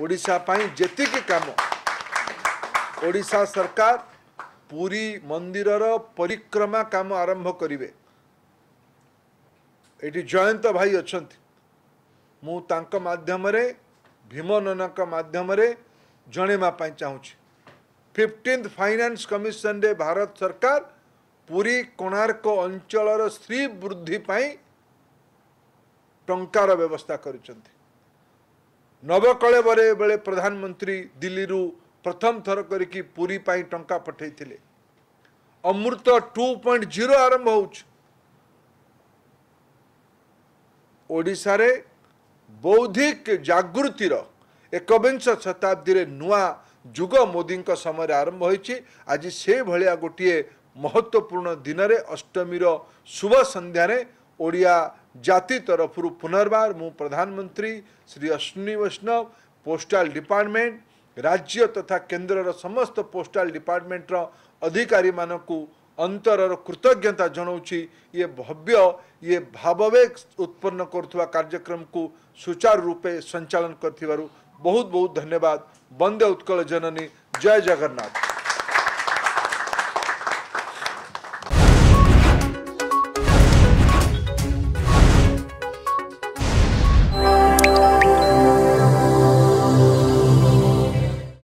ଓଡ଼ିଶା ପାଇଁ ଯେତିକି କାମ ଓଡ଼ିଶା ସରକାର ପୁରୀ ମନ୍ଦିରର ପରିକ୍ରମା କାମ ଆରମ୍ଭ କରିବେ ଏଠି ଜୟନ୍ତ ଭାଇ ଅଛନ୍ତି ମୁଁ ତାଙ୍କ ମାଧ୍ୟମରେ ଭୀମନଙ୍କ ମାଧ୍ୟମରେ ଜଣାଇବା ପାଇଁ ଚାହୁଁଛି ଫିଫ୍ଟିନ୍ଥ ଫାଇନାନ୍ସ କମିଶନରେ ଭାରତ ସରକାର ପୁରୀ କୋଣାର୍କ ଅଞ୍ଚଳର ସ୍ତ୍ରୀ ବୃଦ୍ଧି ପାଇଁ ଟଙ୍କାର ବ୍ୟବସ୍ଥା କରିଛନ୍ତି ନବକଳେବରେ ବେଳେ ପ୍ରଧାନମନ୍ତ୍ରୀ ଦିଲ୍ଲୀରୁ ପ୍ରଥମ ଥର କରିକି ପୁରୀ ପାଇଁ ଟଙ୍କା ପଠାଇଥିଲେ ଅମୃତ ଟୁ ପଏଣ୍ଟ ଜିରୋ ଆରମ୍ଭ ହେଉଛି ଓଡ଼ିଶାରେ ବୌଦ୍ଧିକ ଜାଗୃତିର ଏକବିଂଶ ଶତାବ୍ଦୀରେ ନୂଆ ଯୁଗ ମୋଦିଙ୍କ ସମୟରେ ଆରମ୍ଭ ହୋଇଛି ଆଜି ସେଭଳିଆ ଗୋଟିଏ ମହତ୍ତ୍ୱପୂର୍ଣ୍ଣ ଦିନରେ ଅଷ୍ଟମୀର ଶୁଭ ସନ୍ଧ୍ୟାରେ ओडिया जाति तरफ पुनर्व मु प्रधानमंत्री श्री अश्विनी वैष्णव पोस्टाल डिपार्टमेंट राज्य तथा केन्द्र समस्त पोस्टाल डिपार्टमेंटर अधिकारी मानू अंतर कृतज्ञता जनाऊँ ये भव्य ये भाववेग उत्पन्न करम को सुचारू रूपे संचालन कर बहुत बहुत धन्यवाद वंदे उत्कल जननी जय जगन्नाथ